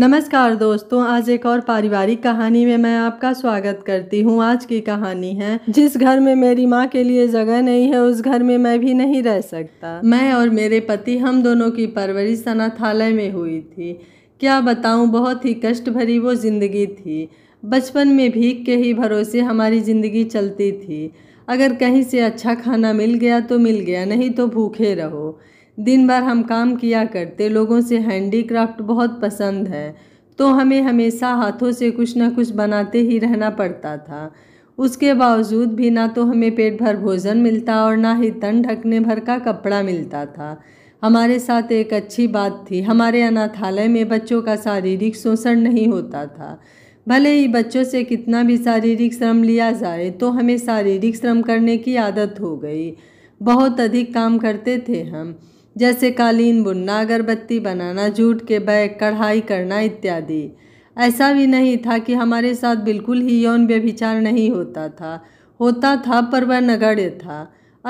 नमस्कार दोस्तों आज एक और पारिवारिक कहानी में मैं आपका स्वागत करती हूँ आज की कहानी है जिस घर में मेरी माँ के लिए जगह नहीं है उस घर में मैं भी नहीं रह सकता मैं और मेरे पति हम दोनों की परवरिश अनाथालय में हुई थी क्या बताऊँ बहुत ही कष्ट भरी वो ज़िंदगी थी बचपन में भीख के ही भरोसे हमारी ज़िंदगी चलती थी अगर कहीं से अच्छा खाना मिल गया तो मिल गया नहीं तो भूखे रहो दिन भर हम काम किया करते लोगों से हैंडीक्राफ्ट बहुत पसंद है तो हमें हमेशा हाथों से कुछ ना कुछ बनाते ही रहना पड़ता था उसके बावजूद भी ना तो हमें पेट भर भोजन मिलता और ना ही तन ढकने भर का कपड़ा मिलता था हमारे साथ एक अच्छी बात थी हमारे अनाथालय में बच्चों का शारीरिक शोषण नहीं होता था भले ही बच्चों से कितना भी शारीरिक श्रम लिया जाए तो हमें शारीरिक श्रम करने की आदत हो गई बहुत अधिक काम करते थे हम जैसे कालीन बुनना अगरबत्ती बनाना जूट के बैग कढ़ाई करना इत्यादि ऐसा भी नहीं था कि हमारे साथ बिल्कुल ही यौन व्यभिचार नहीं होता था होता था पर वह नगण्य था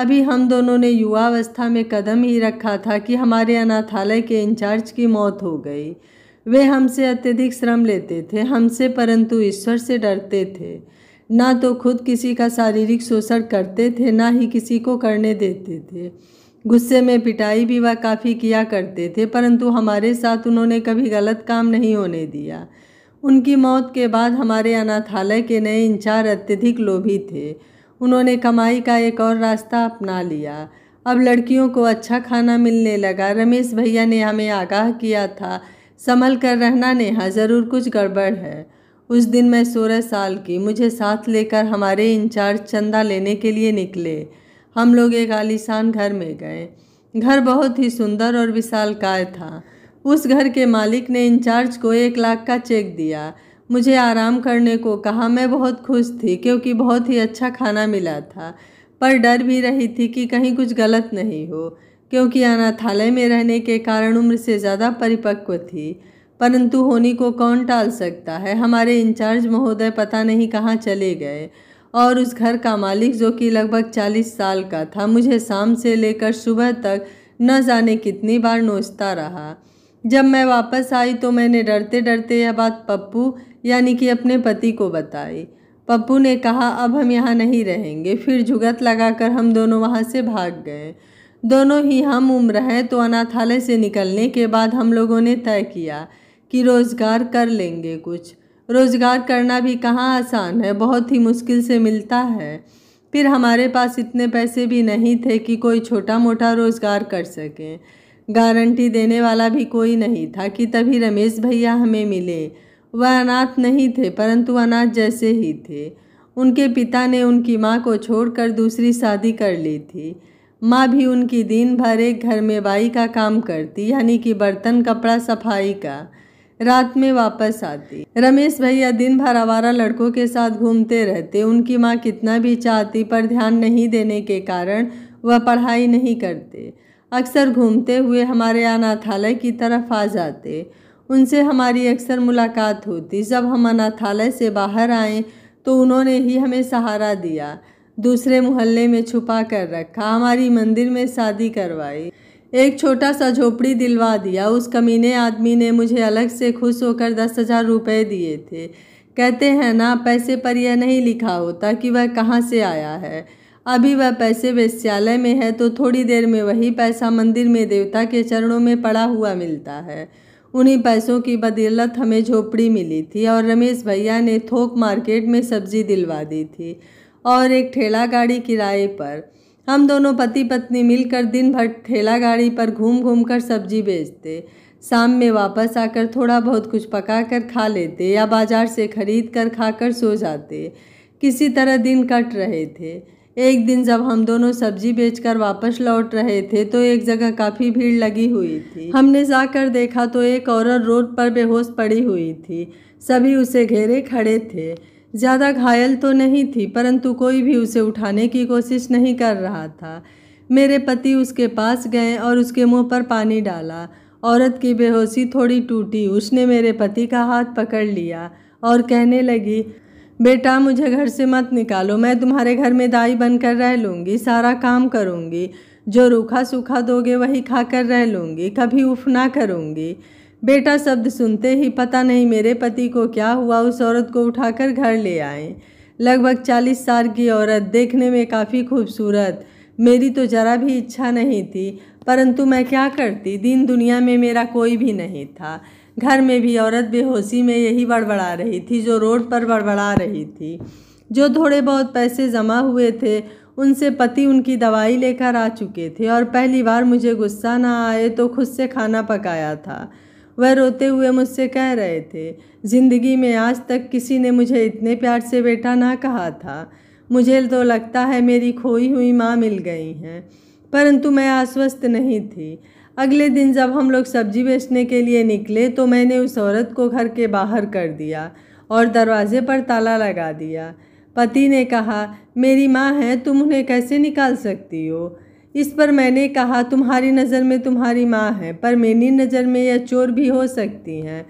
अभी हम दोनों ने युवावस्था में कदम ही रखा था कि हमारे अनाथालय के इंचार्ज की मौत हो गई वे हमसे अत्यधिक श्रम लेते थे हमसे परंतु ईश्वर से डरते थे ना तो खुद किसी का शारीरिक शोषण करते थे ना ही किसी को करने देते थे गुस्से में पिटाई भी वह काफ़ी किया करते थे परंतु हमारे साथ उन्होंने कभी गलत काम नहीं होने दिया उनकी मौत के बाद हमारे अनाथालय के नए इंचार अत्यधिक लोभी थे उन्होंने कमाई का एक और रास्ता अपना लिया अब लड़कियों को अच्छा खाना मिलने लगा रमेश भैया ने हमें आगाह किया था संभल कर रहना नेहा ज़रूर कुछ गड़बड़ है उस दिन मैं सोलह साल की मुझे साथ लेकर हमारे इंचार्ज चंदा लेने के लिए निकले हम लोग एक आलीशान घर में गए घर बहुत ही सुंदर और विशाल काय था उस घर के मालिक ने इंचार्ज को एक लाख का चेक दिया मुझे आराम करने को कहा मैं बहुत खुश थी क्योंकि बहुत ही अच्छा खाना मिला था पर डर भी रही थी कि कहीं कुछ गलत नहीं हो क्योंकि अनाथालय में रहने के कारण उम्र से ज़्यादा परिपक्व थी परंतु होनी को कौन टाल सकता है हमारे इंचार्ज महोदय पता नहीं कहाँ चले गए और उस घर का मालिक जो कि लगभग चालीस साल का था मुझे शाम से लेकर सुबह तक न जाने कितनी बार नोचता रहा जब मैं वापस आई तो मैंने डरते डरते यह बात पप्पू यानी कि अपने पति को बताई पप्पू ने कहा अब हम यहाँ नहीं रहेंगे फिर जुगत लगाकर हम दोनों वहाँ से भाग गए दोनों ही हम उम्र हैं तो अनाथालय से निकलने के बाद हम लोगों ने तय किया कि रोज़गार कर लेंगे कुछ रोज़गार करना भी कहाँ आसान है बहुत ही मुश्किल से मिलता है फिर हमारे पास इतने पैसे भी नहीं थे कि कोई छोटा मोटा रोज़गार कर सकें गारंटी देने वाला भी कोई नहीं था कि तभी रमेश भैया हमें मिले वह अनाथ नहीं थे परंतु अनाथ जैसे ही थे उनके पिता ने उनकी माँ को छोड़कर दूसरी शादी कर ली थी माँ भी उनकी दिन भर एक घर में बाई का काम करती यानी कि बर्तन कपड़ा सफाई का रात में वापस आती रमेश भैया दिन भर आवारा लड़कों के साथ घूमते रहते उनकी माँ कितना भी चाहती पर ध्यान नहीं देने के कारण वह पढ़ाई नहीं करते अक्सर घूमते हुए हमारे अनाथालय की तरफ आ जाते उनसे हमारी अक्सर मुलाकात होती जब हम अनाथालय से बाहर आए तो उन्होंने ही हमें सहारा दिया दूसरे मोहल्ले में छुपा कर रखा हमारी मंदिर में शादी करवाई एक छोटा सा झोपड़ी दिलवा दिया उस कमीने आदमी ने मुझे अलग से खुश होकर दस हज़ार रुपये दिए थे कहते हैं ना पैसे पर यह नहीं लिखा होता कि वह कहाँ से आया है अभी वह पैसे वैश्यालय में है तो थोड़ी देर में वही पैसा मंदिर में देवता के चरणों में पड़ा हुआ मिलता है उन्हीं पैसों की बदलत हमें झोपड़ी मिली थी और रमेश भैया ने थोक मार्केट में सब्जी दिलवा दी थी और एक ठेला गाड़ी किराए पर हम दोनों पति पत्नी मिलकर दिन भर ठेला गाड़ी पर घूम घूम कर सब्जी बेचते शाम में वापस आकर थोड़ा बहुत कुछ पका कर खा लेते या बाज़ार से खरीद कर खा कर सो जाते किसी तरह दिन कट रहे थे एक दिन जब हम दोनों सब्जी बेचकर वापस लौट रहे थे तो एक जगह काफ़ी भीड़ लगी हुई थी हमने जाकर देखा तो एक औरत रोड पर बेहोश पड़ी हुई थी सभी उसे घेरे खड़े थे ज़्यादा घायल तो नहीं थी परंतु कोई भी उसे उठाने की कोशिश नहीं कर रहा था मेरे पति उसके पास गए और उसके मुंह पर पानी डाला औरत की बेहोशी थोड़ी टूटी उसने मेरे पति का हाथ पकड़ लिया और कहने लगी बेटा मुझे घर से मत निकालो मैं तुम्हारे घर में दाई बनकर रह लूँगी सारा काम करूँगी जो रूखा सूखा दोगे वही खाकर रह लूँगी कभी उफ ना करूँगी बेटा शब्द सुनते ही पता नहीं मेरे पति को क्या हुआ उस औरत को उठाकर घर ले आए लगभग चालीस साल की औरत देखने में काफ़ी खूबसूरत मेरी तो ज़रा भी इच्छा नहीं थी परंतु मैं क्या करती दिन दुनिया में मेरा कोई भी नहीं था घर में भी औरत बेहोशी में यही बड़बड़ा रही थी जो रोड पर बड़बड़ा रही थी जो थोड़े बहुत पैसे जमा हुए थे उनसे पति उनकी दवाई लेकर आ चुके थे और पहली बार मुझे गुस्सा ना आए तो खुद से खाना पकाया था वह रोते हुए मुझसे कह रहे थे ज़िंदगी में आज तक किसी ने मुझे इतने प्यार से बेटा ना कहा था मुझे तो लगता है मेरी खोई हुई माँ मिल गई हैं परंतु मैं आश्वस्त नहीं थी अगले दिन जब हम लोग सब्जी बेचने के लिए निकले तो मैंने उस औरत को घर के बाहर कर दिया और दरवाजे पर ताला लगा दिया पति ने कहा मेरी माँ है तुम उन्हें कैसे निकाल सकती हो इस पर मैंने कहा तुम्हारी नज़र में तुम्हारी माँ है पर मेरी नज़र में यह चोर भी हो सकती हैं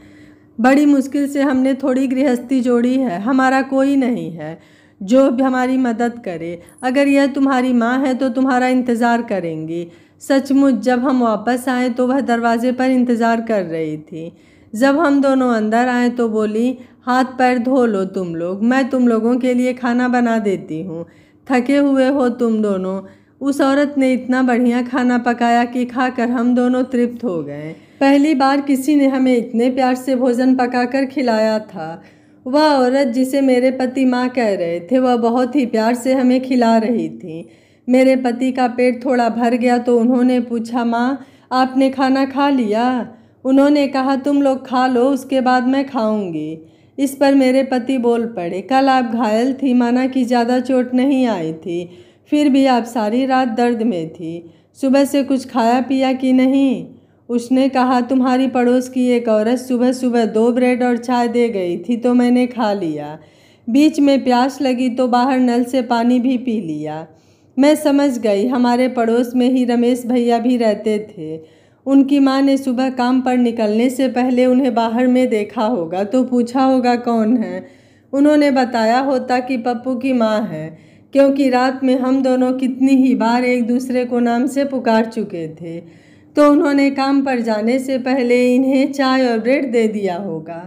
बड़ी मुश्किल से हमने थोड़ी गृहस्थी जोड़ी है हमारा कोई नहीं है जो भी हमारी मदद करे अगर यह तुम्हारी माँ है तो तुम्हारा इंतज़ार करेंगी सचमुच जब हम वापस आए तो वह दरवाजे पर इंतज़ार कर रही थी जब हम दोनों अंदर आए तो बोली हाथ पैर धो लो तुम लोग मैं तुम लोगों के लिए खाना बना देती हूँ थके हुए हो तुम दोनों उस औरत ने इतना बढ़िया खाना पकाया कि खाकर हम दोनों तृप्त हो गए पहली बार किसी ने हमें इतने प्यार से भोजन पकाकर खिलाया था वह औरत जिसे मेरे पति माँ कह रहे थे वह बहुत ही प्यार से हमें खिला रही थी मेरे पति का पेट थोड़ा भर गया तो उन्होंने पूछा माँ आपने खाना खा लिया उन्होंने कहा तुम लोग खा लो उसके बाद मैं खाऊंगी इस पर मेरे पति बोल पड़े कल आप घायल थी माना कि ज़्यादा चोट नहीं आई थी फिर भी आप सारी रात दर्द में थी सुबह से कुछ खाया पिया कि नहीं उसने कहा तुम्हारी पड़ोस की एक औरत सुबह सुबह दो ब्रेड और चाय दे गई थी तो मैंने खा लिया बीच में प्यास लगी तो बाहर नल से पानी भी पी लिया मैं समझ गई हमारे पड़ोस में ही रमेश भैया भी रहते थे उनकी माँ ने सुबह काम पर निकलने से पहले उन्हें बाहर में देखा होगा तो पूछा होगा कौन है उन्होंने बताया होता कि पप्पू की माँ है क्योंकि रात में हम दोनों कितनी ही बार एक दूसरे को नाम से पुकार चुके थे तो उन्होंने काम पर जाने से पहले इन्हें चाय और ब्रेड दे दिया होगा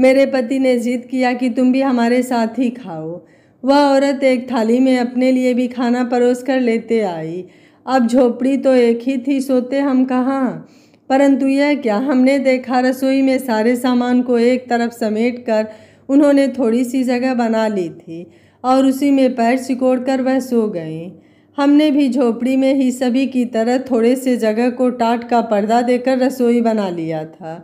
मेरे पति ने जिद किया कि तुम भी हमारे साथ ही खाओ वह औरत एक थाली में अपने लिए भी खाना परोस कर लेते आई अब झोपड़ी तो एक ही थी सोते हम कहाँ परंतु यह क्या हमने देखा रसोई में सारे सामान को एक तरफ समेट कर उन्होंने थोड़ी सी जगह बना ली थी और उसी में पैर सिकोड़कर वह सो गए हमने भी झोपड़ी में ही सभी की तरह थोड़े से जगह को टाट का पर्दा देकर रसोई बना लिया था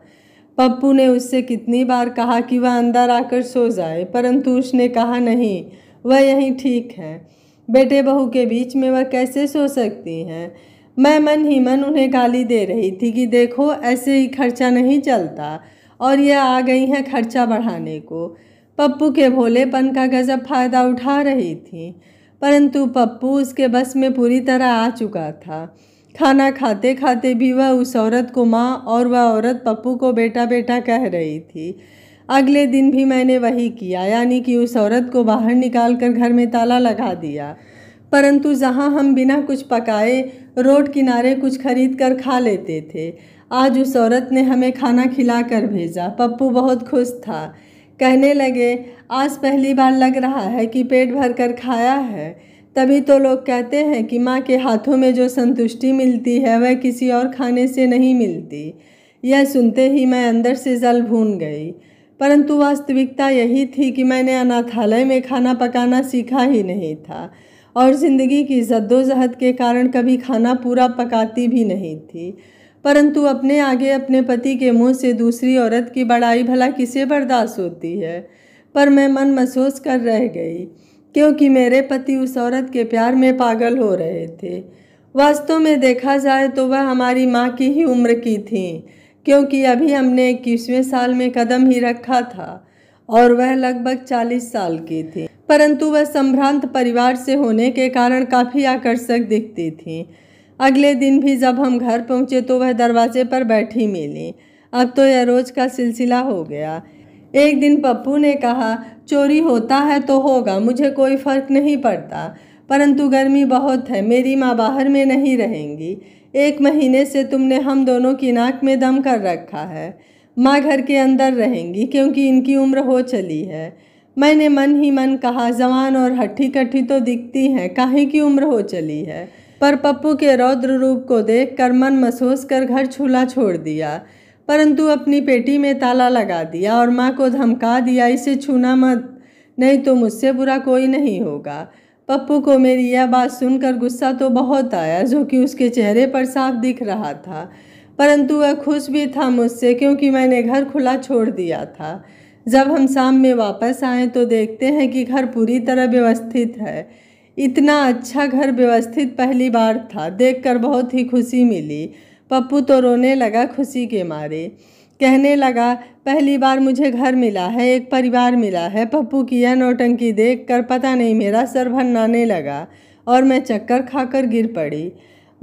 पप्पू ने उससे कितनी बार कहा कि वह अंदर आकर सो जाए परंतु उसने कहा नहीं वह यहीं ठीक है बेटे बहू के बीच में वह कैसे सो सकती हैं मैं मन ही मन उन्हें गाली दे रही थी कि देखो ऐसे ही खर्चा नहीं चलता और यह आ गई हैं खर्चा बढ़ाने को पप्पू के भोलेपन का गजब फायदा उठा रही थी परंतु पप्पू उसके बस में पूरी तरह आ चुका था खाना खाते खाते भी वह उस औरत को माँ और वह औरत पप्पू को बेटा बेटा कह रही थी अगले दिन भी मैंने वही किया यानी कि उस औरत को बाहर निकाल कर घर में ताला लगा दिया परंतु जहाँ हम बिना कुछ पकाए रोड किनारे कुछ खरीद कर खा लेते थे आज उस औरत ने हमें खाना खिला कर भेजा पप्पू बहुत खुश था कहने लगे आज पहली बार लग रहा है कि पेट भर कर खाया है तभी तो लोग कहते हैं कि माँ के हाथों में जो संतुष्टि मिलती है वह किसी और खाने से नहीं मिलती यह सुनते ही मैं अंदर से जल भून गई परंतु वास्तविकता यही थी कि मैंने अनाथालय में खाना पकाना सीखा ही नहीं था और ज़िंदगी की जद्दोजहद के कारण कभी खाना पूरा पकाती भी नहीं थी परंतु अपने आगे अपने पति के मुंह से दूसरी औरत की बड़ाई भला किसे बर्दाश्त होती है पर मैं मन महसूस कर रह गई क्योंकि मेरे पति उस औरत के प्यार में पागल हो रहे थे वास्तव में देखा जाए तो वह हमारी माँ की ही उम्र की थी क्योंकि अभी हमने इक्कीसवें साल में कदम ही रखा था और वह लगभग चालीस साल की थी परंतु वह संभ्रांत परिवार से होने के कारण काफ़ी आकर्षक दिखती थी अगले दिन भी जब हम घर पहुँचे तो वह दरवाजे पर बैठी मिली अब तो यह रोज का सिलसिला हो गया एक दिन पप्पू ने कहा चोरी होता है तो होगा मुझे कोई फ़र्क नहीं पड़ता परंतु गर्मी बहुत है मेरी माँ बाहर में नहीं रहेंगी एक महीने से तुमने हम दोनों की नाक में दम कर रखा है माँ घर के अंदर रहेंगी क्योंकि इनकी उम्र हो चली है मैंने मन ही मन कहा जवान और हट्ठी कट्ठी तो दिखती हैं काहे की उम्र हो चली है पर पप्पू के रौद्र रूप को देख कर मन महसूस कर घर छूला छोड़ दिया परंतु अपनी पेटी में ताला लगा दिया और माँ को धमका दिया इसे छूना मत नहीं तो मुझसे बुरा कोई नहीं होगा पप्पू को मेरी यह बात सुनकर गुस्सा तो बहुत आया जो कि उसके चेहरे पर साफ दिख रहा था परंतु वह खुश भी था मुझसे क्योंकि मैंने घर खुला छोड़ दिया था जब हम शाम में वापस आए तो देखते हैं कि घर पूरी तरह व्यवस्थित है इतना अच्छा घर व्यवस्थित पहली बार था देखकर बहुत ही खुशी मिली पप्पू तो रोने लगा खुशी के मारे कहने लगा पहली बार मुझे घर मिला है एक परिवार मिला है पप्पू की यह नौटंकी देख कर पता नहीं मेरा सर भन्नाने लगा और मैं चक्कर खाकर गिर पड़ी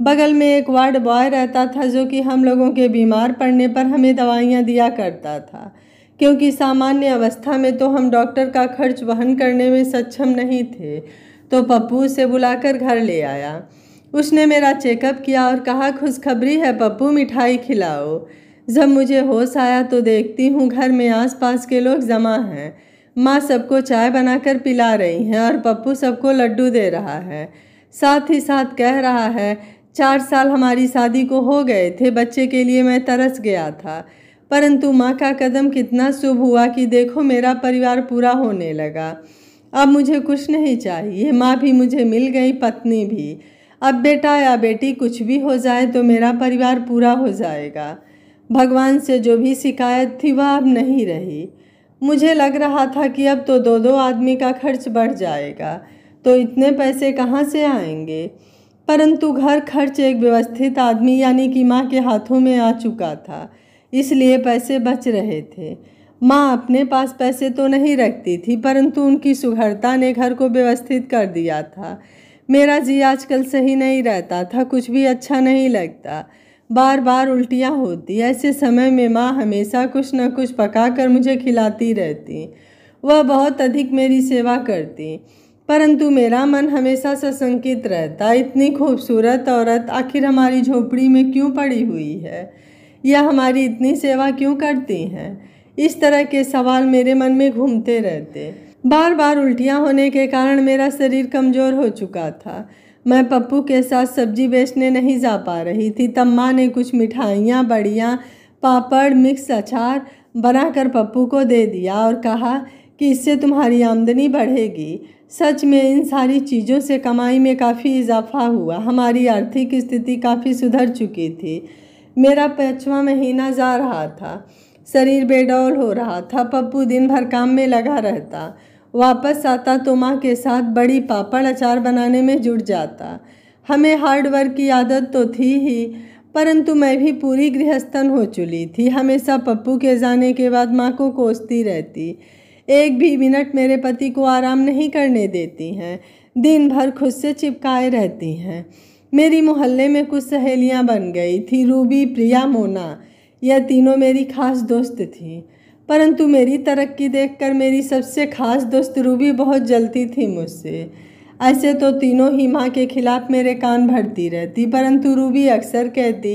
बगल में एक वार्ड बॉय रहता था जो कि हम लोगों के बीमार पड़ने पर हमें दवाइयाँ दिया करता था क्योंकि सामान्य अवस्था में तो हम डॉक्टर का खर्च वहन करने में सक्षम नहीं थे तो पप्पू उसे बुलाकर घर ले आया उसने मेरा चेकअप किया और कहा खुशखबरी है पप्पू मिठाई खिलाओ जब मुझे होश आया तो देखती हूँ घर में आसपास के लोग जमा हैं माँ सबको चाय बनाकर पिला रही हैं और पप्पू सबको लड्डू दे रहा है साथ ही साथ कह रहा है चार साल हमारी शादी को हो गए थे बच्चे के लिए मैं तरस गया था परंतु माँ का कदम कितना शुभ हुआ कि देखो मेरा परिवार पूरा होने लगा अब मुझे कुछ नहीं चाहिए माँ भी मुझे मिल गई पत्नी भी अब बेटा या बेटी कुछ भी हो जाए तो मेरा परिवार पूरा हो जाएगा भगवान से जो भी शिकायत थी वह अब नहीं रही मुझे लग रहा था कि अब तो दो दो आदमी का खर्च बढ़ जाएगा तो इतने पैसे कहाँ से आएंगे परंतु घर खर्च एक व्यवस्थित आदमी यानी कि माँ के हाथों में आ चुका था इसलिए पैसे बच रहे थे माँ अपने पास पैसे तो नहीं रखती थी परंतु उनकी सुघरता ने घर को व्यवस्थित कर दिया था मेरा जी आजकल सही नहीं रहता था कुछ भी अच्छा नहीं लगता बार बार उल्टियाँ होती ऐसे समय में माँ हमेशा कुछ न कुछ पका कर मुझे खिलाती रहती वह बहुत अधिक मेरी सेवा करती परंतु मेरा मन हमेशा सशंकित रहता इतनी खूबसूरत औरत आखिर हमारी झोपड़ी में क्यों पड़ी हुई है या हमारी इतनी सेवा क्यों करती हैं इस तरह के सवाल मेरे मन में घूमते रहते बार बार उल्टियाँ होने के कारण मेरा शरीर कमज़ोर हो चुका था मैं पप्पू के साथ सब्जी बेचने नहीं जा पा रही थी तब माँ ने कुछ मिठाइयाँ बढ़ियाँ पापड़ मिक्स अचार बनाकर पप्पू को दे दिया और कहा कि इससे तुम्हारी आमदनी बढ़ेगी सच में इन सारी चीज़ों से कमाई में काफ़ी इजाफा हुआ हमारी आर्थिक स्थिति काफ़ी सुधर चुकी थी मेरा पाँचवा महीना जा रहा था शरीर बेडौल हो रहा था पप्पू दिन भर काम में लगा रहता वापस आता तो माँ के साथ बड़ी पापड़ अचार बनाने में जुट जाता हमें हार्ड वर्क की आदत तो थी ही परंतु मैं भी पूरी गृहस्थन हो चुली थी हमेशा पप्पू के जाने के बाद माँ को कोसती रहती एक भी मिनट मेरे पति को आराम नहीं करने देती हैं दिन भर खुद से चिपकाए रहती हैं मेरी मोहल्ले में कुछ सहेलियाँ बन गई थी रूबी प्रिया मोना यह तीनों मेरी खास दोस्त थी परंतु मेरी तरक्की देखकर मेरी सबसे खास दोस्त रूबी बहुत जलती थी मुझसे ऐसे तो तीनों ही माँ के खिलाफ मेरे कान भरती रहती परंतु रूबी अक्सर कहती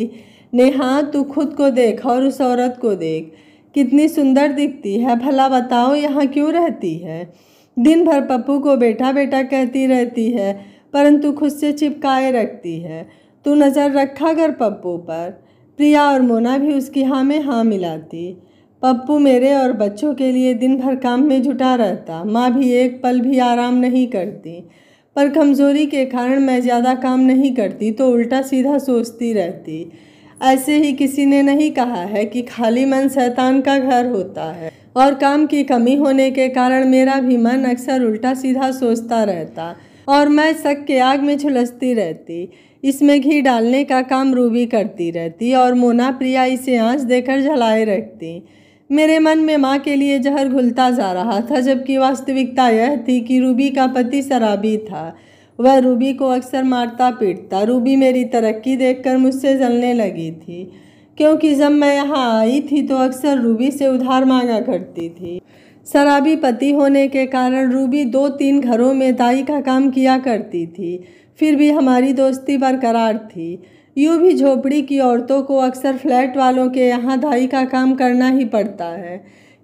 नेहा तू खुद को देख और उस औरत को देख कितनी सुंदर दिखती है भला बताओ यहाँ क्यों रहती है दिन भर पप्पू को बेटा बेटा कहती रहती है परंतु खुद से चिपकाए रखती है तू नज़र रखा कर पप्पू पर प्रिया और मोना भी उसकी हाँ में हाँ मिलाती पप्पू मेरे और बच्चों के लिए दिन भर काम में जुटा रहता माँ भी एक पल भी आराम नहीं करती पर कमज़ोरी के कारण मैं ज़्यादा काम नहीं करती तो उल्टा सीधा सोचती रहती ऐसे ही किसी ने नहीं कहा है कि खाली मन शैतान का घर होता है और काम की कमी होने के कारण मेरा भी मन अक्सर उल्टा सीधा सोचता रहता और मैं शक के आग में झुलसती रहती इसमें घी डालने का काम रूबी करती रहती और मोना प्रिया इसे आंच देकर जलाए रखती मेरे मन में माँ के लिए जहर घुलता जा रहा था जबकि वास्तविकता यह थी कि रूबी का पति शराबी था वह रूबी को अक्सर मारता पीटता रूबी मेरी तरक्की देखकर मुझसे जलने लगी थी क्योंकि जब मैं यहाँ आई थी तो अक्सर रूबी से उधार मांगा करती थी शराबी पति होने के कारण रूबी दो तीन घरों में दाई का काम किया करती थी फिर भी हमारी दोस्ती बरकरार थी यूँ भी झोपड़ी की औरतों को अक्सर फ्लैट वालों के यहाँ धाई का काम करना ही पड़ता है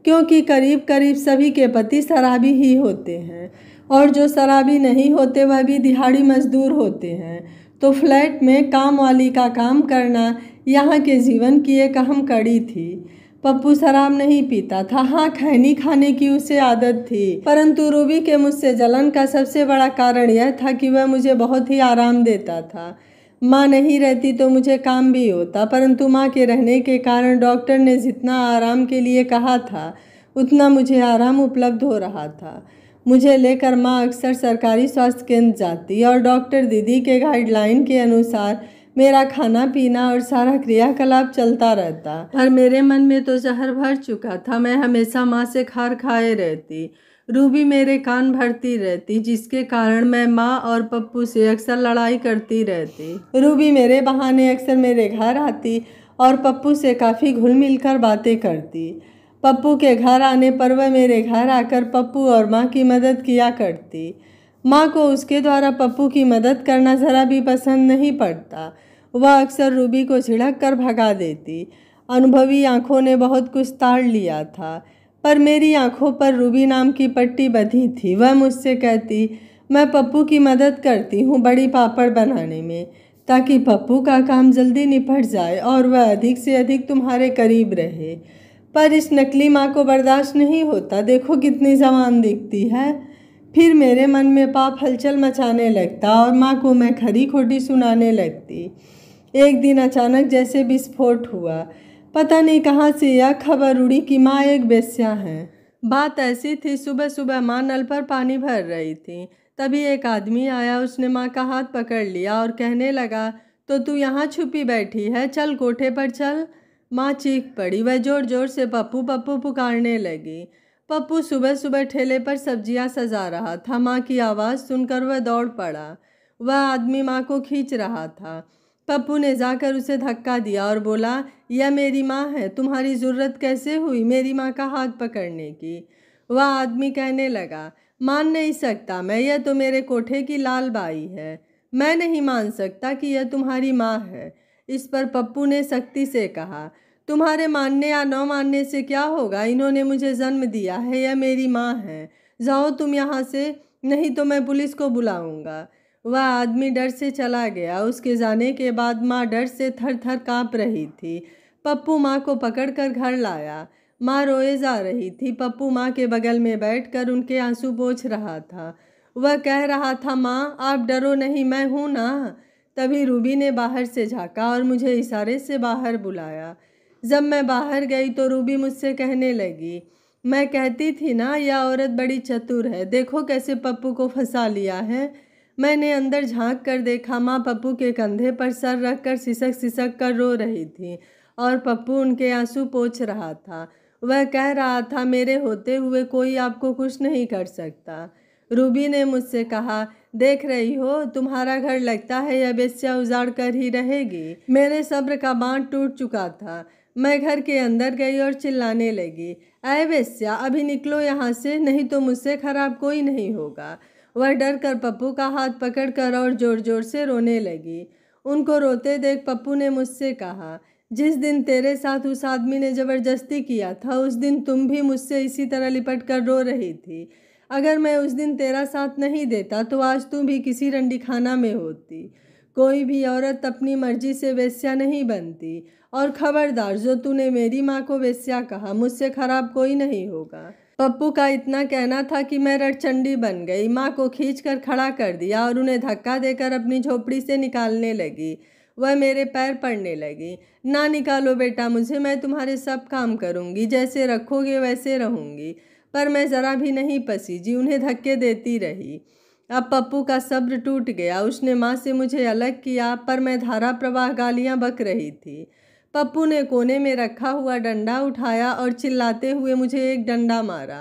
क्योंकि करीब करीब सभी के पति शराबी ही होते हैं और जो शराबी नहीं होते वह भी दिहाड़ी मजदूर होते हैं तो फ्लैट में काम वाली का काम करना यहाँ के जीवन की एक अहम कड़ी थी पप्पू शराब नहीं पीता था हाँ खैनी खाने की उसे आदत थी परंतु रूबी के मुझसे जलन का सबसे बड़ा कारण यह था कि वह मुझे बहुत ही आराम देता था माँ नहीं रहती तो मुझे काम भी होता परंतु माँ के रहने के कारण डॉक्टर ने जितना आराम के लिए कहा था उतना मुझे आराम उपलब्ध हो रहा था मुझे लेकर माँ अक्सर सरकारी स्वास्थ्य केंद्र जाती और डॉक्टर दीदी के गाइडलाइन के अनुसार मेरा खाना पीना और सारा क्रियाकलाप चलता रहता पर मेरे मन में तो जहर भर चुका था मैं हमेशा माँ से खार खाए रहती रूबी मेरे कान भरती रहती जिसके कारण मैं माँ और पप्पू से अक्सर लड़ाई करती रहती रूबी मेरे बहाने अक्सर मेरे घर आती और पप्पू से काफ़ी घुल मिल कर बातें करती पप्पू के घर आने पर वह मेरे घर आकर पप्पू और माँ की मदद किया करती माँ को उसके द्वारा पप्पू की मदद करना ज़रा भी पसंद नहीं पड़ता वह अक्सर रूबी को झिड़क कर भगा देती अनुभवी आँखों ने बहुत कुछ ताड़ लिया था पर मेरी आँखों पर रूबी नाम की पट्टी बधी थी वह मुझसे कहती मैं पप्पू की मदद करती हूँ बड़ी पापड़ बनाने में ताकि पप्पू का काम जल्दी निपट जाए और वह अधिक से अधिक तुम्हारे करीब रहे पर इस नकली माँ को बर्दाश्त नहीं होता देखो कितनी जवान दिखती है फिर मेरे मन में पाप हलचल मचाने लगता और माँ को मैं खरी खोटी सुनाने लगती एक दिन अचानक जैसे विस्फोट हुआ पता नहीं कहाँ से यह खबर उड़ी कि माँ एक बेस्या हैं बात ऐसी थी सुबह सुबह माँ नल पर पानी भर रही थी तभी एक आदमी आया उसने माँ का हाथ पकड़ लिया और कहने लगा तो तू यहाँ छुपी बैठी है चल कोठे पर चल माँ चीख पड़ी वह ज़ोर ज़ोर से पप्पू पप्पू पुकारने लगी पप्पू सुबह सुबह ठेले पर सब्जियां सजा रहा था माँ की आवाज़ सुनकर वह दौड़ पड़ा वह आदमी माँ को खींच रहा था पप्पू ने जाकर उसे धक्का दिया और बोला यह मेरी माँ है तुम्हारी ज़रूरत कैसे हुई मेरी माँ का हाथ पकड़ने की वह आदमी कहने लगा मान नहीं सकता मैं यह तो मेरे कोठे की लाल बाई है मैं नहीं मान सकता कि यह तुम्हारी माँ है इस पर पप्पू ने सख्ती से कहा तुम्हारे मानने या न मानने से क्या होगा इन्होंने मुझे जन्म दिया है यह मेरी माँ है जाओ तुम यहाँ से नहीं तो मैं पुलिस को बुलाऊंगा वह आदमी डर से चला गया उसके जाने के बाद माँ डर से थर थर काँप रही थी पप्पू माँ को पकड़कर घर लाया माँ रोए जा रही थी पप्पू माँ के बगल में बैठकर उनके आंसू पोछ रहा था वह कह रहा था माँ आप डरो नहीं मैं हूँ ना तभी रूबी ने बाहर से झाँका और मुझे इशारे से बाहर बुलाया जब मैं बाहर गई तो रूबी मुझसे कहने लगी मैं कहती थी ना यह औरत बड़ी चतुर है देखो कैसे पप्पू को फंसा लिया है मैंने अंदर झांक कर देखा माँ पप्पू के कंधे पर सर रख कर सिसक सिसक कर रो रही थी और पप्पू उनके आंसू पोछ रहा था वह कह रहा था मेरे होते हुए कोई आपको कुछ नहीं कर सकता रूबी ने मुझसे कहा देख रही हो तुम्हारा घर लगता है यह बेस्या उजाड़ कर ही रहेगी मेरे सब्र का बांध टूट चुका था मैं घर के अंदर गई और चिल्लाने लगी अय वैस्या अभी निकलो यहाँ से नहीं तो मुझसे खराब कोई नहीं होगा वह डर कर पप्पू का हाथ पकड़कर और ज़ोर ज़ोर से रोने लगी उनको रोते देख पप्पू ने मुझसे कहा जिस दिन तेरे साथ उस आदमी ने ज़बरदस्ती किया था उस दिन तुम भी मुझसे इसी तरह लिपट कर रो रही थी अगर मैं उस दिन तेरा साथ नहीं देता तो आज तू भी किसी रंडी खाना में होती कोई भी औरत अपनी मर्जी से वेश्या नहीं बनती और खबरदार जो तूने मेरी माँ को वेश्या कहा मुझसे खराब कोई नहीं होगा पप्पू का इतना कहना था कि मैं रटचंडी बन गई माँ को खींच कर खड़ा कर दिया और उन्हें धक्का देकर अपनी झोपड़ी से निकालने लगी वह मेरे पैर पड़ने लगी ना निकालो बेटा मुझे मैं तुम्हारे सब काम करूँगी जैसे रखोगे वैसे रहूँगी पर मैं ज़रा भी नहीं पसी जी उन्हें धक्के देती रही अब पप्पू का सब्र टूट गया उसने माँ से मुझे अलग किया पर मैं धारा प्रवाह गालियाँ बक रही थी पप्पू ने कोने में रखा हुआ डंडा उठाया और चिल्लाते हुए मुझे एक डंडा मारा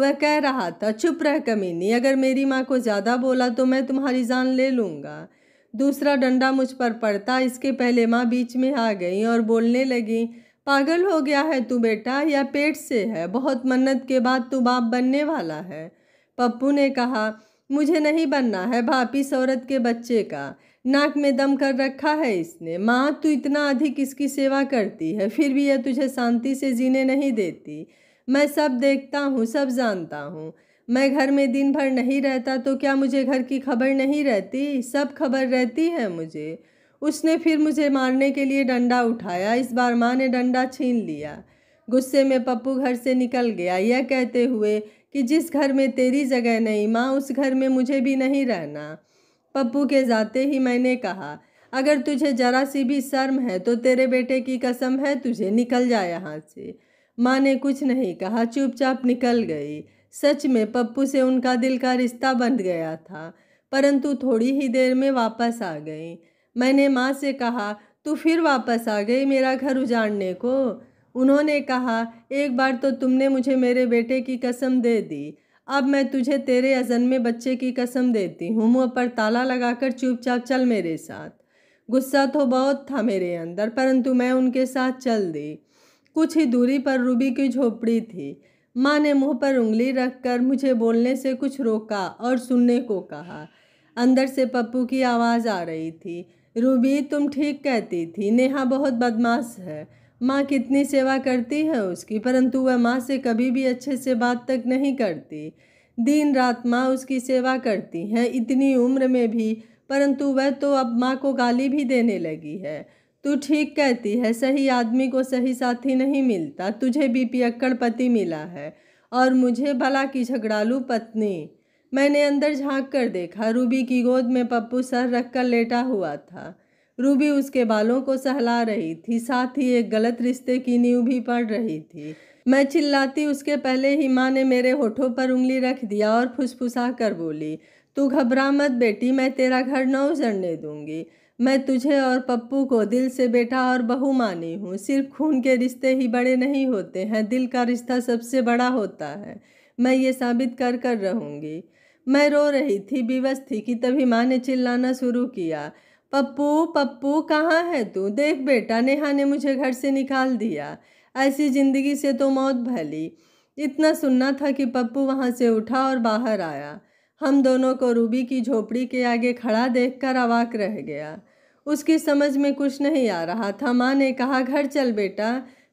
वह कह रहा था चुप रह कमीनी अगर मेरी माँ को ज़्यादा बोला तो मैं तुम्हारी जान ले लूँगा दूसरा डंडा मुझ पर पड़ता इसके पहले माँ बीच में आ गई और बोलने लगी पागल हो गया है तू बेटा या पेट से है बहुत मन्नत के बाद तू बाप बनने वाला है पप्पू ने कहा मुझे नहीं बनना है भापी सौरत के बच्चे का नाक में दम कर रखा है इसने माँ तू इतना अधिक इसकी सेवा करती है फिर भी यह तुझे शांति से जीने नहीं देती मैं सब देखता हूँ सब जानता हूँ मैं घर में दिन भर नहीं रहता तो क्या मुझे घर की खबर नहीं रहती सब खबर रहती है मुझे उसने फिर मुझे मारने के लिए डंडा उठाया इस बार माँ ने डंडा छीन लिया गुस्से में पप्पू घर से निकल गया यह कहते हुए कि जिस घर में तेरी जगह नहीं माँ उस घर में मुझे भी नहीं रहना पप्पू के जाते ही मैंने कहा अगर तुझे जरा सी भी शर्म है तो तेरे बेटे की कसम है तुझे निकल जाए यहाँ से माँ ने कुछ नहीं कहा चुपचाप निकल गई सच में पप्पू से उनका दिल का रिश्ता बन गया था परंतु थोड़ी ही देर में वापस आ गई मैंने माँ से कहा तू फिर वापस आ गई मेरा घर उजाड़ने को उन्होंने कहा एक बार तो तुमने मुझे मेरे बेटे की कसम दे दी अब मैं तुझे तेरे अजन्मे बच्चे की कसम देती हूँ मुँह पर ताला लगाकर चुपचाप चल मेरे साथ गुस्सा तो बहुत था मेरे अंदर परंतु मैं उनके साथ चल दी कुछ ही दूरी पर रूबी की झोपड़ी थी माँ ने मुँह पर उंगली रखकर मुझे बोलने से कुछ रोका और सुनने को कहा अंदर से पप्पू की आवाज़ आ रही थी रूबी तुम ठीक कहती थी नेहा बहुत बदमाश है माँ कितनी सेवा करती है उसकी परंतु वह माँ से कभी भी अच्छे से बात तक नहीं करती दिन रात माँ उसकी सेवा करती हैं इतनी उम्र में भी परंतु वह तो अब माँ को गाली भी देने लगी है तू ठीक कहती है सही आदमी को सही साथी नहीं मिलता तुझे भी पियक्कड़ पति मिला है और मुझे भला की झगड़ालू पत्नी मैंने अंदर झांक कर देखा रूबी की गोद में पप्पू सर रख कर लेटा हुआ था रूबी उसके बालों को सहला रही थी साथ ही एक गलत रिश्ते की नींव भी पड़ रही थी मैं चिल्लाती उसके पहले ही माँ ने मेरे होठों पर उंगली रख दिया और फुसफुसा कर बोली तू घबरा मत बेटी मैं तेरा घर न उजड़ने दूंगी मैं तुझे और पप्पू को दिल से बेटा और बहू मानी हूँ सिर्फ खून के रिश्ते ही बड़े नहीं होते हैं दिल का रिश्ता सबसे बड़ा होता है मैं ये साबित कर कर रहूँगी मैं रो रही थी विवश थी कि तभी माँ ने चिल्लाना शुरू किया पप्पू पप्पू कहाँ है तू देख बेटा नेहा ने मुझे घर से निकाल दिया ऐसी ज़िंदगी से तो मौत भली इतना सुनना था कि पप्पू वहाँ से उठा और बाहर आया हम दोनों को रूबी की झोपड़ी के आगे खड़ा देखकर अवाक रह गया उसकी समझ में कुछ नहीं आ रहा था माँ ने कहा घर चल बेटा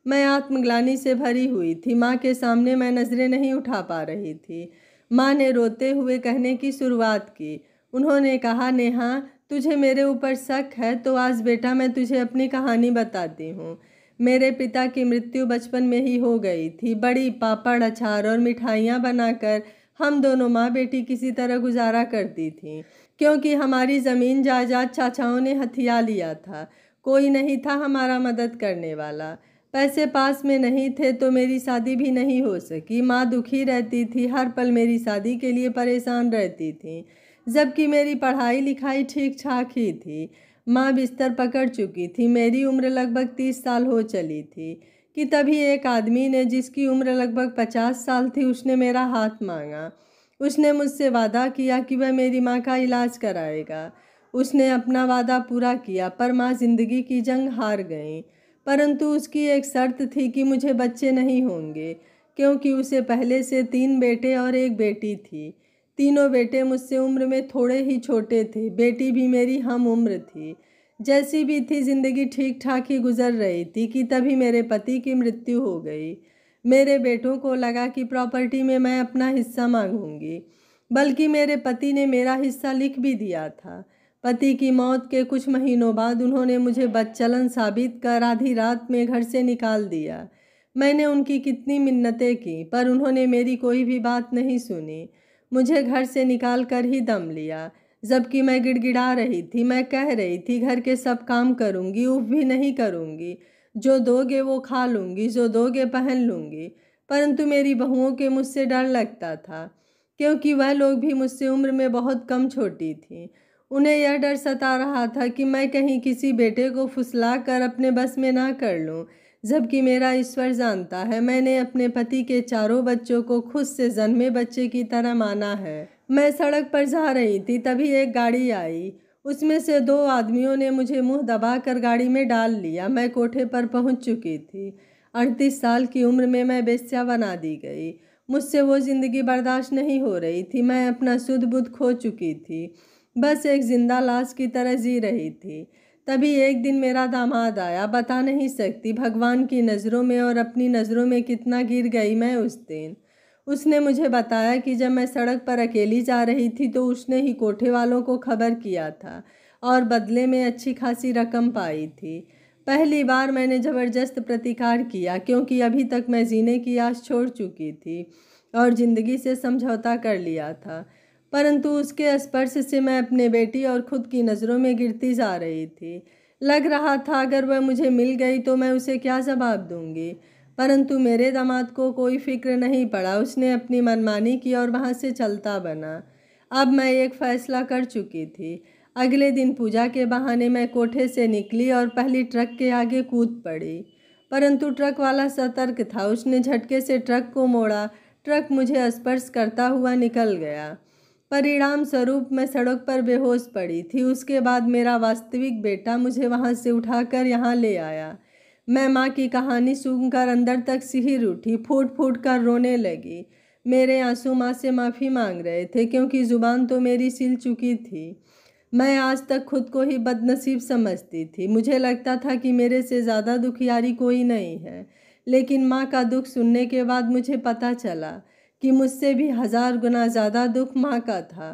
मैं आत्मग्लानी से भरी हुई थी माँ के सामने मैं नज़रें नहीं उठा पा रही थी माँ ने रोते हुए कहने की शुरुआत की उन्होंने कहा नेहा तुझे मेरे ऊपर शक है तो आज बेटा मैं तुझे अपनी कहानी बताती हूँ मेरे पिता की मृत्यु बचपन में ही हो गई थी बड़ी पापड़ अचार और मिठाइयाँ बनाकर हम दोनों माँ बेटी किसी तरह गुजारा करती थीं क्योंकि हमारी ज़मीन जायदाद चाचाओं ने हथिया लिया था कोई नहीं था हमारा मदद करने वाला पैसे पास में नहीं थे तो मेरी शादी भी नहीं हो सकी माँ दुखी रहती थी हर पल मेरी शादी के लिए परेशान रहती थी जबकि मेरी पढ़ाई लिखाई ठीक ठाक ही थी माँ बिस्तर पकड़ चुकी थी मेरी उम्र लगभग तीस साल हो चली थी कि तभी एक आदमी ने जिसकी उम्र लगभग पचास साल थी उसने मेरा हाथ मांगा उसने मुझसे वादा किया कि वह मेरी माँ का इलाज कराएगा उसने अपना वादा पूरा किया पर माँ ज़िंदगी की जंग हार गई परंतु उसकी एक शर्त थी कि मुझे बच्चे नहीं होंगे क्योंकि उसे पहले से तीन बेटे और एक बेटी थी तीनों बेटे मुझसे उम्र में थोड़े ही छोटे थे बेटी भी मेरी हम उम्र थी जैसी भी थी ज़िंदगी ठीक ठाक ही गुजर रही थी कि तभी मेरे पति की मृत्यु हो गई मेरे बेटों को लगा कि प्रॉपर्टी में मैं अपना हिस्सा मांगूंगी बल्कि मेरे पति ने मेरा हिस्सा लिख भी दिया था पति की मौत के कुछ महीनों बाद उन्होंने मुझे बदचलन साबित कर आधी रात में घर से निकाल दिया मैंने उनकी कितनी मिन्नतें की पर उन्होंने मेरी कोई भी बात नहीं सुनी मुझे घर से निकाल कर ही दम लिया जबकि मैं गिड़गिड़ा रही थी मैं कह रही थी घर के सब काम करूँगी उफ भी नहीं करूँगी जो दोगे वो खा लूँगी जो दोगे पहन लूँगी परंतु मेरी बहुओं के मुझसे डर लगता था क्योंकि वह लोग भी मुझसे उम्र में बहुत कम छोटी थी उन्हें यह डर सता रहा था कि मैं कहीं किसी बेटे को फुसला कर अपने बस में ना कर लूँ जबकि मेरा ईश्वर जानता है मैंने अपने पति के चारों बच्चों को खुद से जन्मे बच्चे की तरह माना है मैं सड़क पर जा रही थी तभी एक गाड़ी आई उसमें से दो आदमियों ने मुझे मुंह दबाकर गाड़ी में डाल लिया मैं कोठे पर पहुंच चुकी थी अड़तीस साल की उम्र में मैं बेस्या बना दी गई मुझसे वो ज़िंदगी बर्दाश्त नहीं हो रही थी मैं अपना सुध बुध खो चुकी थी बस एक ज़िंदा लाश की तरह जी रही थी तभी एक दिन मेरा दामाद आया बता नहीं सकती भगवान की नज़रों में और अपनी नज़रों में कितना गिर गई मैं उस दिन उसने मुझे बताया कि जब मैं सड़क पर अकेली जा रही थी तो उसने ही कोठे वालों को खबर किया था और बदले में अच्छी खासी रकम पाई थी पहली बार मैंने ज़बरदस्त प्रतिकार किया क्योंकि अभी तक मैं जीने की आस छोड़ चुकी थी और ज़िंदगी से समझौता कर लिया था परंतु उसके स्पर्श से मैं अपने बेटी और खुद की नज़रों में गिरती जा रही थी लग रहा था अगर वह मुझे मिल गई तो मैं उसे क्या जवाब दूंगी परंतु मेरे दामाद को कोई फिक्र नहीं पड़ा उसने अपनी मनमानी की और वहाँ से चलता बना अब मैं एक फ़ैसला कर चुकी थी अगले दिन पूजा के बहाने मैं कोठे से निकली और पहली ट्रक के आगे कूद पड़ी परंतु ट्रक वाला सतर्क था उसने झटके से ट्रक को मोड़ा ट्रक मुझे स्पर्श करता हुआ निकल गया परिणाम स्वरूप मैं सड़क पर बेहोश पड़ी थी उसके बाद मेरा वास्तविक बेटा मुझे वहाँ से उठाकर यहाँ ले आया मैं माँ की कहानी सुनकर अंदर तक सिहिर उठी फूट फूट कर रोने लगी मेरे आंसू माँ से माफ़ी मांग रहे थे क्योंकि ज़ुबान तो मेरी सिल चुकी थी मैं आज तक खुद को ही बदनसीब समझती थी मुझे लगता था कि मेरे से ज़्यादा दुखियारी कोई नहीं है लेकिन माँ का दुख सुनने के बाद मुझे पता चला कि मुझसे भी हज़ार गुना ज़्यादा दुख माँ का था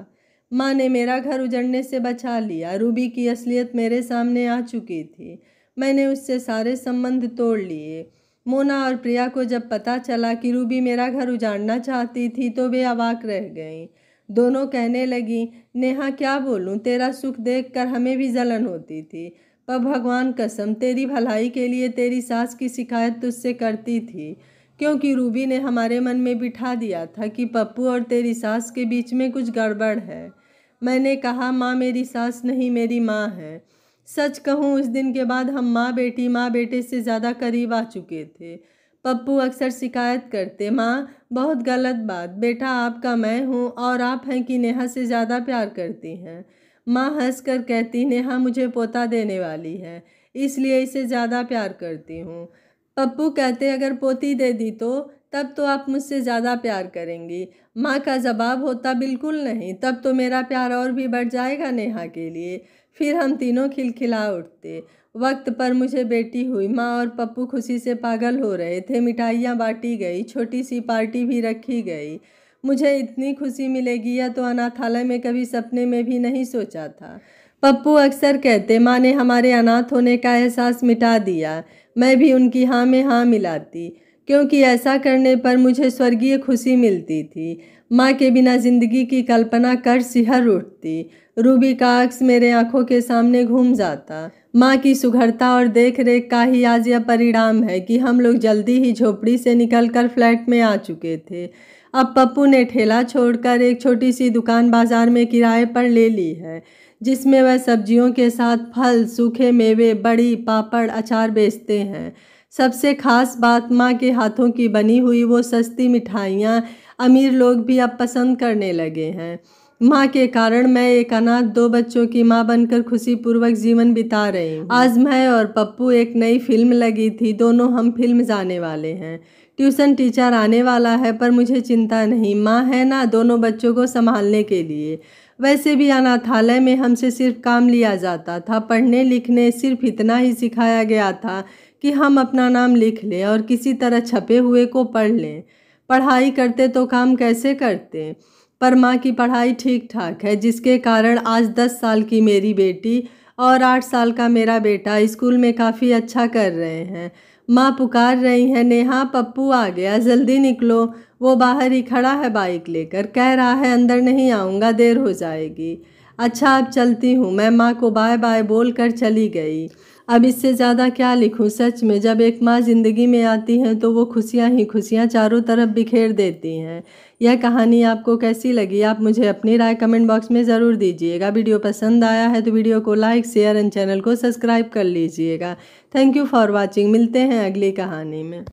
माँ ने मेरा घर उजड़ने से बचा लिया रूबी की असलियत मेरे सामने आ चुकी थी मैंने उससे सारे संबंध तोड़ लिए मोना और प्रिया को जब पता चला कि रूबी मेरा घर उजाड़ना चाहती थी तो वे अवाक रह गईं दोनों कहने लगी नेहा क्या बोलूँ तेरा सुख देखकर हमें भी जलन होती थी पर भगवान कसम तेरी भलाई के लिए तेरी सास की शिकायत तुझसे करती थी क्योंकि रूबी ने हमारे मन में बिठा दिया था कि पप्पू और तेरी सास के बीच में कुछ गड़बड़ है मैंने कहा माँ मेरी सास नहीं मेरी माँ है सच कहूँ उस दिन के बाद हम माँ बेटी माँ बेटे से ज़्यादा करीब आ चुके थे पप्पू अक्सर शिकायत करते माँ बहुत गलत बात बेटा आपका मैं हूँ और आप हैं कि नेहा से ज़्यादा प्यार करती हैं माँ हंस कर कहती नेहा मुझे पोता देने वाली है इसलिए इसे ज़्यादा प्यार करती हूँ पप्पू कहते अगर पोती दे दी तो तब तो आप मुझसे ज़्यादा प्यार करेंगी माँ का जवाब होता बिल्कुल नहीं तब तो मेरा प्यार और भी बढ़ जाएगा नेहा के लिए फिर हम तीनों खिलखिला उठते वक्त पर मुझे बेटी हुई माँ और पप्पू खुशी से पागल हो रहे थे मिठाइयाँ बांटी गई छोटी सी पार्टी भी रखी गई मुझे इतनी खुशी मिलेगी या तो अनाथालय में कभी सपने में भी नहीं सोचा था पप्पू अक्सर कहते माँ ने हमारे अनाथ होने का एहसास मिटा दिया मैं भी उनकी हाँ में हाँ मिलाती क्योंकि ऐसा करने पर मुझे स्वर्गीय खुशी मिलती थी माँ के बिना जिंदगी की कल्पना कर सिहर उठती रूबी का अक्स मेरे आँखों के सामने घूम जाता माँ की सुघरता और देख रेख का ही आज यह परिणाम है कि हम लोग जल्दी ही झोपड़ी से निकलकर फ्लैट में आ चुके थे अब पप्पू ने ठेला छोड़कर एक छोटी सी दुकान बाजार में किराए पर ले ली है जिसमें वह सब्जियों के साथ फल सूखे मेवे बड़ी पापड़ अचार बेचते हैं सबसे खास बात माँ के हाथों की बनी हुई वो सस्ती मिठाइयाँ अमीर लोग भी अब पसंद करने लगे हैं माँ के कारण मैं एक अनाथ दो बच्चों की माँ बनकर खुशी पूर्वक जीवन बिता रही हूँ आज मैं और पप्पू एक नई फिल्म लगी थी दोनों हम फिल्म जाने वाले हैं ट्यूशन टीचर आने वाला है पर मुझे चिंता नहीं माँ है ना दोनों बच्चों को संभालने के लिए वैसे भी अनाथालय में हमसे सिर्फ काम लिया जाता था पढ़ने लिखने सिर्फ इतना ही सिखाया गया था कि हम अपना नाम लिख लें और किसी तरह छपे हुए को पढ़ लें पढ़ाई करते तो काम कैसे करते पर माँ की पढ़ाई ठीक ठाक है जिसके कारण आज दस साल की मेरी बेटी और आठ साल का मेरा बेटा स्कूल में काफ़ी अच्छा कर रहे हैं माँ पुकार रही हैं नेहा पप्पू आ गया जल्दी निकलो वो बाहर ही खड़ा है बाइक लेकर कह रहा है अंदर नहीं आऊँगा देर हो जाएगी अच्छा अब चलती हूँ मैं माँ को बाय बाय बोल कर चली गई अब इससे ज़्यादा क्या लिखूँ सच में जब एक माँ ज़िंदगी में आती है तो वो खुशियाँ ही खुशियाँ चारों तरफ बिखेर देती हैं यह कहानी आपको कैसी लगी आप मुझे अपनी राय कमेंट बॉक्स में ज़रूर दीजिएगा वीडियो पसंद आया है तो वीडियो को लाइक शेयर एंड चैनल को सब्सक्राइब कर लीजिएगा थैंक यू फॉर वॉचिंग मिलते हैं अगली कहानी में